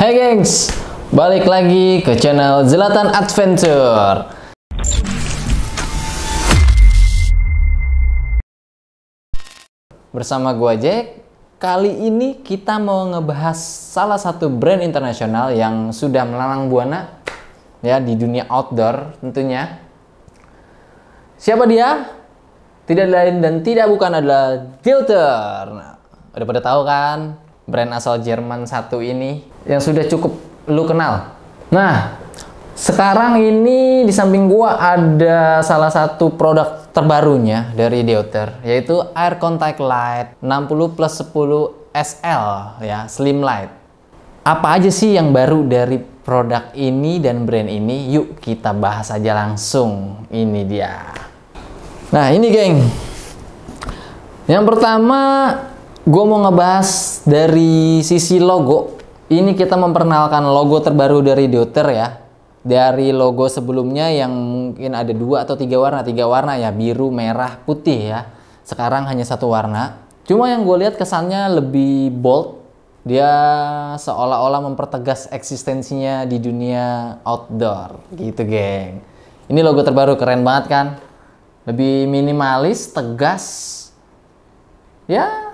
Hai gengs, balik lagi ke channel Zelatan Adventure. Bersama gua Jack, kali ini kita mau ngebahas salah satu brand internasional yang sudah melalang buana ya di dunia outdoor tentunya. Siapa dia? Tidak lain dan tidak bukan adalah Dilter. Nah, udah pada tahu kan? brand asal Jerman satu ini yang sudah cukup lu kenal. Nah, sekarang ini di samping gua ada salah satu produk terbarunya dari Deuter yaitu Air Contact Light 60 plus 10 SL ya, Slim Light. Apa aja sih yang baru dari produk ini dan brand ini? Yuk kita bahas aja langsung. Ini dia. Nah, ini geng. Yang pertama gue mau ngebahas dari sisi logo. Ini kita memperkenalkan logo terbaru dari Deuter ya. Dari logo sebelumnya yang mungkin ada dua atau tiga warna, tiga warna ya, biru, merah, putih ya. Sekarang hanya satu warna. Cuma yang gue lihat kesannya lebih bold. Dia seolah-olah mempertegas eksistensinya di dunia outdoor gitu geng. Ini logo terbaru keren banget kan? Lebih minimalis, tegas. Ya,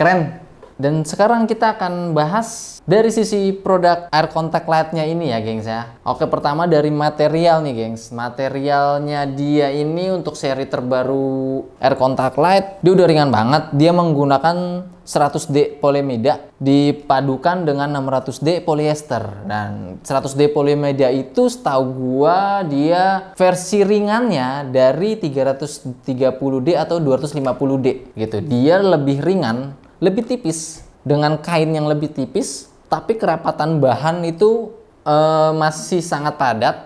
Keren. Dan sekarang kita akan bahas dari sisi produk air contact light ini ya, gengs ya. Oke, pertama dari material nih, gengs. Materialnya dia ini untuk seri terbaru air contact light, dia udah ringan banget. Dia menggunakan 100D polyamida dipadukan dengan 600D polyester. Dan 100D polyamida itu setahu gua dia versi ringannya dari 330D atau 250D gitu. Dia lebih ringan lebih tipis dengan kain yang lebih tipis tapi kerapatan bahan itu e, masih sangat padat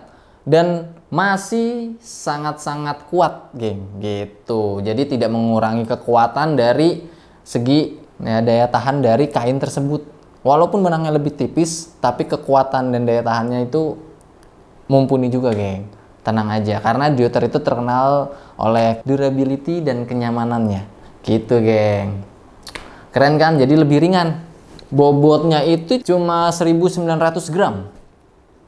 dan masih sangat-sangat kuat geng gitu jadi tidak mengurangi kekuatan dari segi ya, daya tahan dari kain tersebut walaupun benangnya lebih tipis tapi kekuatan dan daya tahannya itu mumpuni juga geng tenang aja karena Dioter itu terkenal oleh durability dan kenyamanannya gitu geng Keren kan? Jadi lebih ringan. Bobotnya itu cuma 1900 gram.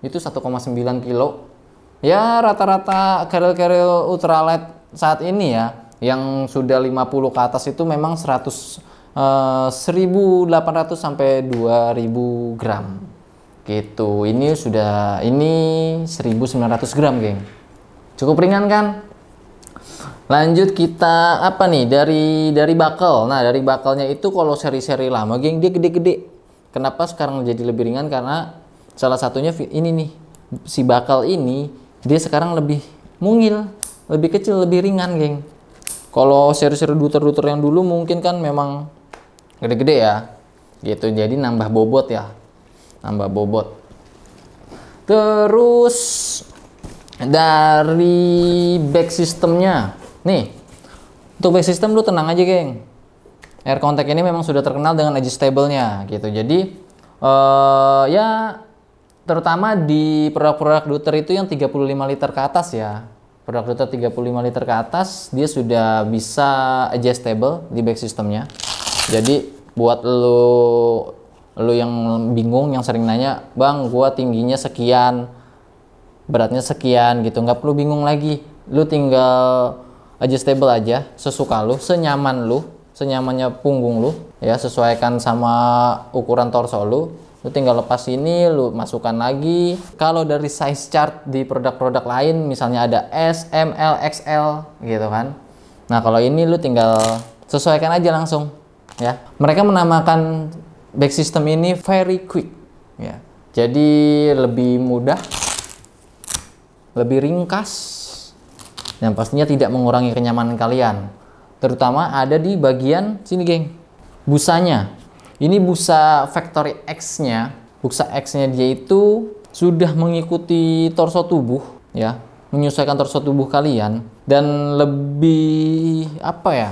Itu 1,9 kilo. Ya rata-rata keril-keril ultralight saat ini ya, yang sudah 50 ke atas itu memang 100 uh, 1800 sampai 2000 gram. Gitu. Ini sudah ini 1900 gram, geng. Cukup ringan kan? Lanjut kita apa nih dari dari bakal. Nah, dari bakalnya itu kalau seri-seri lama geng dia gede-gede. Kenapa sekarang jadi lebih ringan karena salah satunya ini nih. Si bakal ini dia sekarang lebih mungil, lebih kecil, lebih ringan, geng. Kalau seri-seri duter-duter yang dulu mungkin kan memang gede-gede ya. Gitu. Jadi nambah bobot ya. Nambah bobot. Terus dari back systemnya Nih, untuk base system lu tenang aja, geng. Air Contact ini memang sudah terkenal dengan adjustable nya gitu. Jadi uh, ya terutama di produk-produk duter itu yang 35 liter ke atas ya. Produk Duter 35 liter ke atas dia sudah bisa adjustable di back systemnya. Jadi buat lo lo yang bingung yang sering nanya, "Bang, gua tingginya sekian, beratnya sekian" gitu. nggak perlu bingung lagi. Lu tinggal adjustable aja sesuka lu senyaman lu senyamannya punggung lu ya sesuaikan sama ukuran torso lu lu tinggal lepas ini lu masukkan lagi kalau dari size chart di produk-produk lain misalnya ada S, M, L, XL gitu kan nah kalau ini lu tinggal sesuaikan aja langsung ya mereka menamakan back system ini very quick ya jadi lebih mudah lebih ringkas yang pastinya tidak mengurangi kenyamanan kalian. Terutama ada di bagian sini, geng. Busanya. Ini busa factory X-nya. Busa X-nya dia itu sudah mengikuti torso tubuh ya, menyesuaikan torso tubuh kalian dan lebih apa ya?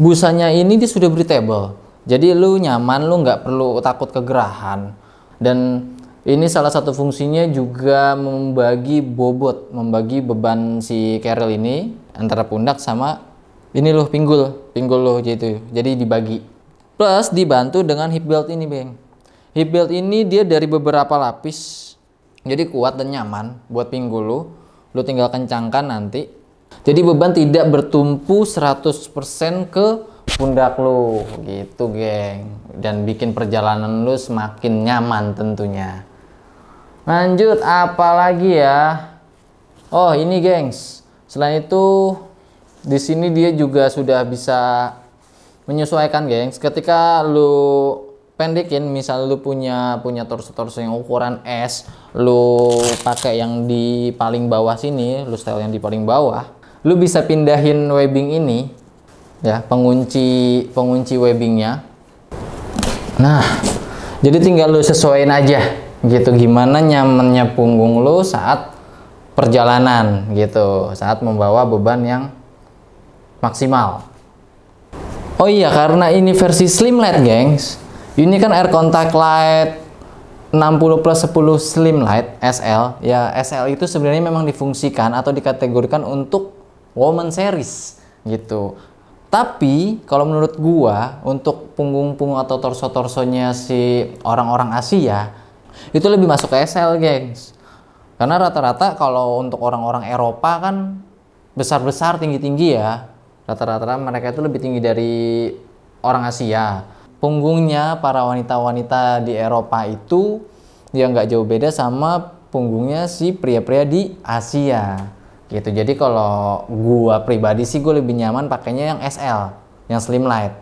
Busanya ini dia sudah breathable. Jadi lu nyaman, lu nggak perlu takut kegerahan dan ini salah satu fungsinya juga membagi bobot, membagi beban si carrel ini antara pundak sama ini loh pinggul, pinggul loh gitu. Jadi dibagi. Plus dibantu dengan hip belt ini, Bang. Hip belt ini dia dari beberapa lapis. Jadi kuat dan nyaman buat pinggul lo. Lo tinggal kencangkan nanti. Jadi beban tidak bertumpu 100% ke pundak lo gitu, geng. Dan bikin perjalanan lo semakin nyaman tentunya. Lanjut apa lagi ya? Oh, ini gengs. Selain itu di sini dia juga sudah bisa menyesuaikan gengs. Ketika lu pendekin, misal lu punya punya torso-torso yang ukuran S, lu pakai yang di paling bawah sini, lu style yang di paling bawah, lu bisa pindahin webbing ini ya, pengunci pengunci webbingnya. Nah, jadi tinggal lu sesuaikan aja gitu gimana nyamannya punggung lu saat perjalanan gitu saat membawa beban yang maksimal oh iya karena ini versi slimlight gengs ini kan air contact light 60 plus 10 slim light SL ya SL itu sebenarnya memang difungsikan atau dikategorikan untuk woman series gitu tapi kalau menurut gua untuk punggung-punggung atau torso-torsonya si orang-orang Asia itu lebih masuk ke SL gengs karena rata-rata kalau untuk orang-orang Eropa kan besar-besar tinggi-tinggi ya rata-rata mereka itu lebih tinggi dari orang Asia punggungnya para wanita-wanita di Eropa itu ya nggak jauh beda sama punggungnya si pria-pria di Asia gitu jadi kalau gua pribadi sih gua lebih nyaman pakainya yang SL yang slim light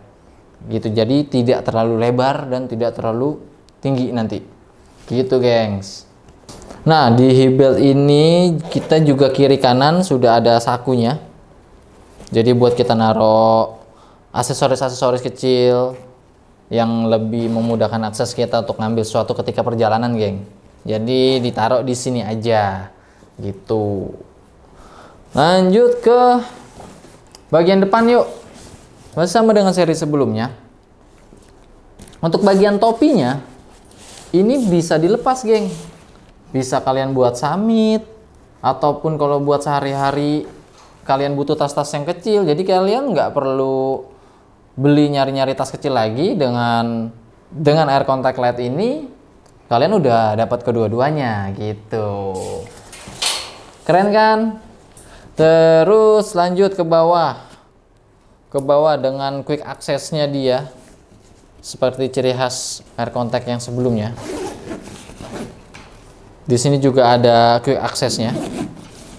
gitu jadi tidak terlalu lebar dan tidak terlalu tinggi nanti gitu gengs nah di hibel ini kita juga kiri kanan sudah ada sakunya jadi buat kita naruh aksesoris-aksesoris kecil yang lebih memudahkan akses kita untuk ngambil sesuatu ketika perjalanan, geng. Jadi ditaruh di sini aja, gitu. Lanjut ke bagian depan yuk. Sama dengan seri sebelumnya. Untuk bagian topinya, ini bisa dilepas, geng. Bisa kalian buat summit, ataupun kalau buat sehari-hari kalian butuh tas-tas yang kecil. Jadi kalian nggak perlu beli nyari-nyari tas kecil lagi dengan dengan air contact light ini kalian udah dapat kedua-duanya gitu. Keren kan? Terus lanjut ke bawah. Ke bawah dengan quick access-nya dia seperti ciri khas air kontak yang sebelumnya. Di sini juga ada quick accessnya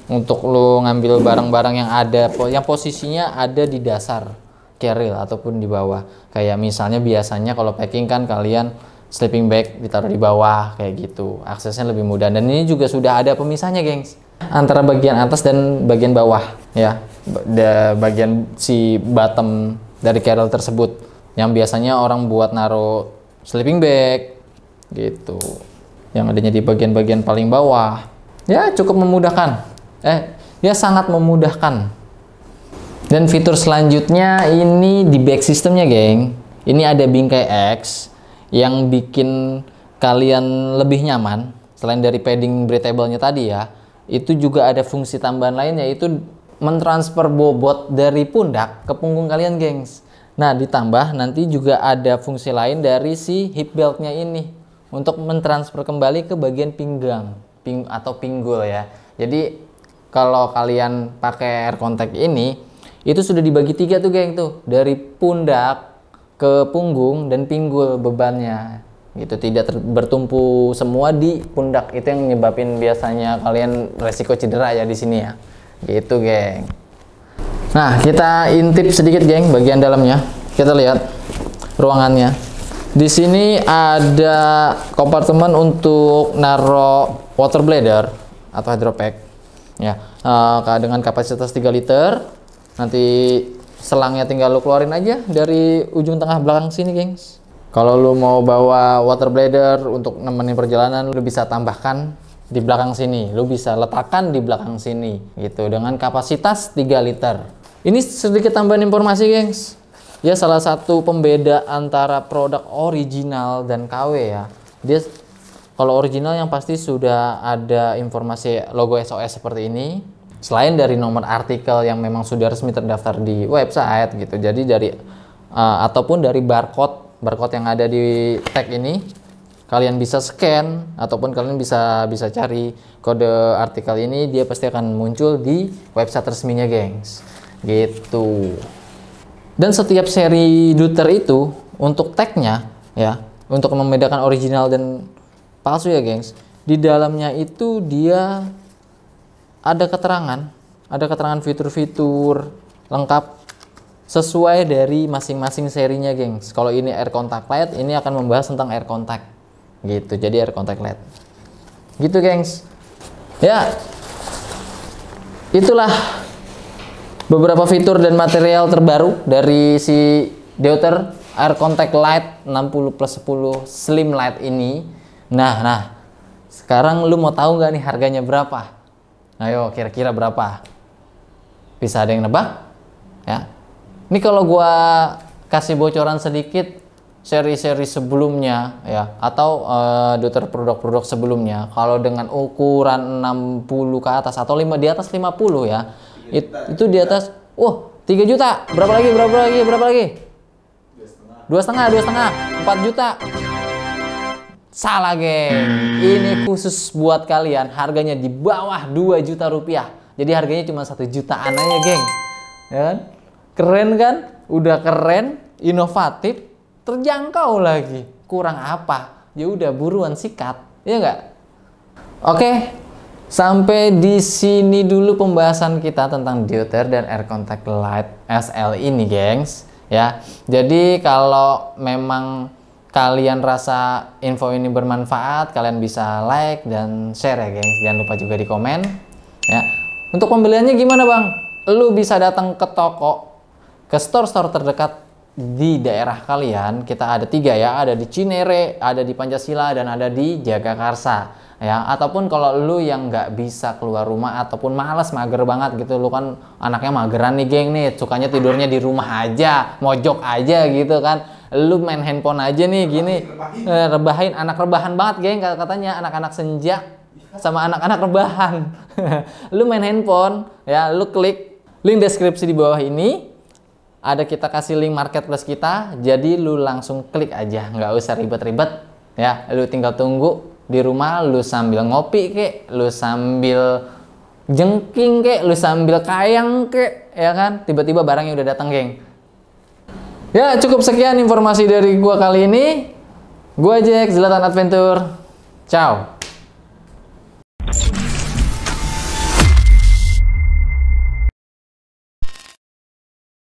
untuk lo ngambil barang-barang yang ada yang posisinya ada di dasar keril ataupun di bawah. Kayak misalnya biasanya kalau packing kan kalian sleeping bag ditaruh di bawah kayak gitu. Aksesnya lebih mudah dan ini juga sudah ada pemisahnya, gengs. Antara bagian atas dan bagian bawah ya. bagian si bottom dari keril tersebut yang biasanya orang buat naruh sleeping bag gitu yang adanya di bagian-bagian paling bawah ya cukup memudahkan eh ya sangat memudahkan dan fitur selanjutnya ini di back systemnya geng ini ada bingkai X yang bikin kalian lebih nyaman selain dari padding breathable-nya tadi ya itu juga ada fungsi tambahan lainnya yaitu mentransfer bobot dari pundak ke punggung kalian gengs Nah, ditambah nanti juga ada fungsi lain dari si hip beltnya ini untuk mentransfer kembali ke bagian pinggang ping, atau pinggul ya. Jadi kalau kalian pakai air contact ini itu sudah dibagi tiga tuh geng tuh dari pundak ke punggung dan pinggul bebannya gitu tidak bertumpu semua di pundak itu yang nyebabin biasanya kalian resiko cedera ya di sini ya gitu geng Nah, kita intip sedikit, geng, bagian dalamnya. Kita lihat ruangannya. Di sini ada kompartemen untuk naro water bladder atau hydro pack. Ya, uh, dengan kapasitas 3 liter. Nanti selangnya tinggal lu keluarin aja dari ujung tengah belakang sini, gengs. Kalau lu mau bawa water bladder untuk nemenin perjalanan, lu bisa tambahkan di belakang sini. Lu bisa letakkan di belakang sini gitu dengan kapasitas 3 liter. Ini sedikit tambahan informasi, gengs. Ya salah satu pembeda antara produk original dan KW ya. Dia kalau original yang pasti sudah ada informasi logo SOS seperti ini. Selain dari nomor artikel yang memang sudah resmi terdaftar di website gitu. Jadi dari uh, ataupun dari barcode barcode yang ada di tag ini kalian bisa scan ataupun kalian bisa bisa cari kode artikel ini dia pasti akan muncul di website resminya gengs gitu dan setiap seri Luther itu untuk tagnya ya untuk membedakan original dan palsu ya gengs di dalamnya itu dia ada keterangan ada keterangan fitur-fitur lengkap sesuai dari masing-masing serinya gengs kalau ini air contact light ini akan membahas tentang air contact gitu jadi air contact light gitu gengs ya itulah beberapa fitur dan material terbaru dari si Deuter Air Contact Lite 60 plus 10 Slim Lite ini nah nah sekarang lu mau tahu nggak nih harganya berapa ayo nah, kira-kira berapa bisa ada yang nebak ya ini kalau gua kasih bocoran sedikit seri-seri sebelumnya ya atau uh, Deuter produk-produk sebelumnya kalau dengan ukuran 60 ke atas atau 5 di atas 50 ya It, itu di atas wah oh, 3 juta berapa lagi berapa lagi berapa lagi dua setengah dua setengah empat juta salah geng ini khusus buat kalian harganya di bawah 2 juta rupiah jadi harganya cuma satu jutaan aja geng ya kan keren kan udah keren inovatif terjangkau lagi kurang apa ya udah buruan sikat ya nggak oke Sampai di sini dulu pembahasan kita tentang dioter dan air contact light SL ini, gengs. Ya. Jadi kalau memang kalian rasa info ini bermanfaat, kalian bisa like dan share ya, gengs. Jangan lupa juga di komen, ya. Untuk pembeliannya gimana, Bang? Lu bisa datang ke toko, ke store-store terdekat di daerah kalian kita ada tiga ya ada di Cinere ada di Pancasila dan ada di Jagakarsa ya ataupun kalau lu yang nggak bisa keluar rumah ataupun males mager banget gitu lu kan anaknya mageran nih geng nih sukanya tidurnya di rumah aja mojok aja gitu kan lu main handphone aja nih gini rebahin, eh, rebahin. anak rebahan banget geng katanya anak-anak senja sama anak-anak rebahan lu main handphone ya lu klik link deskripsi di bawah ini ada kita kasih link marketplace kita jadi lu langsung klik aja nggak usah ribet-ribet ya lu tinggal tunggu di rumah lu sambil ngopi kek lu sambil jengking kek lu sambil kayang kek ya kan tiba-tiba barangnya udah datang geng ya cukup sekian informasi dari gua kali ini gua Jack Zlatan Adventure ciao